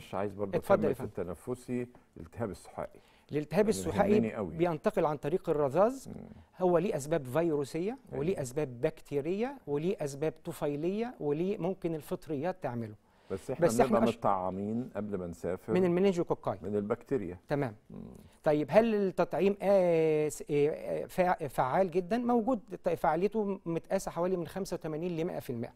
معلش عايز برضه اتفضل التنفسي الالتهاب السحائي الالتهاب السحائي بينتقل عن طريق الرذاذ هو ليه اسباب فيروسيه أيوه. وليه اسباب بكتيريه وليه اسباب طفيليه وليه ممكن الفطريات تعمله بس احنا بنبقى احنا متطعمين قبل ما نسافر من المنينجوكوكاي من البكتيريا تمام مم. طيب هل التطعيم فعال جدا موجود فعاليته متقاسه حوالي من 85 ل 100% أيوة.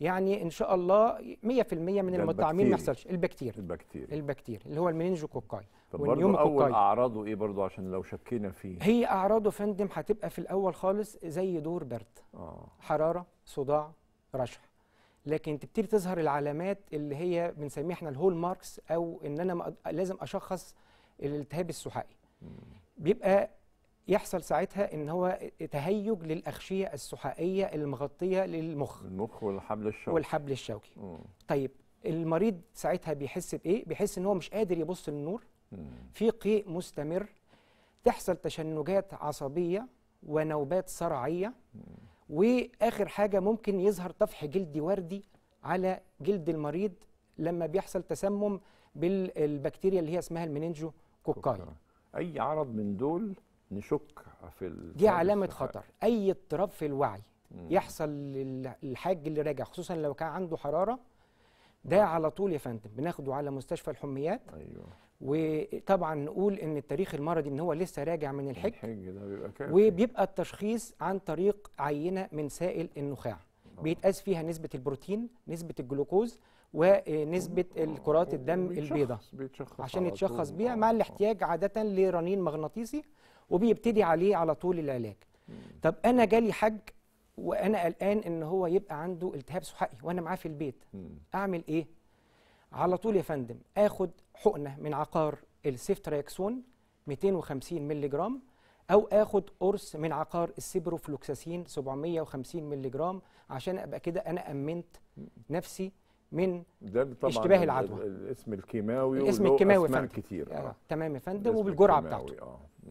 يعني ان شاء الله 100% من المطعمين ما يحصلش البكتيريا البكتيريا البكتيريا اللي هو كوكاي طب برضه اول اعراضه ايه برضه عشان لو شكينا فيه هي اعراضه فندم هتبقى في الاول خالص زي دور برد آه. حراره صداع رشح لكن تبتدي تظهر العلامات اللي هي بنسميها احنا الهول ماركس او ان انا لازم اشخص الالتهاب السحائي بيبقى يحصل ساعتها ان هو تهيج للاغشيه السحائيه المغطيه للمخ المخ والحبل الشوكي والحبل الشوكي مم. طيب المريض ساعتها بيحس بايه بيحس ان هو مش قادر يبص للنور في قيء مستمر تحصل تشنجات عصبيه ونوبات صرعيه واخر حاجه ممكن يظهر طفح جلدي وردي على جلد المريض لما بيحصل تسمم بالبكتيريا اللي هي اسمها المننجو كوكايين اي عرض من دول نشك في دي علامه خطر اي اضطراب في الوعي مم. يحصل للحاج اللي راجع خصوصا لو كان عنده حراره ده نعم. على طول يا فندم بناخده على مستشفى الحميات ايوه وطبعا نقول ان التاريخ المرضي ان هو لسه راجع من الحج الحج ده بيبقى كافي وبيبقى التشخيص عن طريق عينه من سائل النخاع آه. بيتقاس فيها نسبه البروتين نسبه الجلوكوز ونسبه آه. الكرات الدم بيتشخص البيضاء عشان يتشخص بيها مع آه. الاحتياج عاده لرنين مغناطيسي وبيبتدي عليه على طول العلاج طب انا جالي حج وانا قلقان ان هو يبقى عنده التهاب سحقي وانا معاه في البيت اعمل ايه على طول يا فندم اخد حقنه من عقار السيفتراكسون 250 مللي جرام او اخد قرص من عقار السيبروفلوكساسين 750 مللي جرام عشان ابقى كده انا امنت نفسي من طبعا اشتباه العدوى الاسم الكيماوي الاسم الكيماوي فندم كتير آه،, آه. تمام يا فندم وبالجرعه بتاعته آه.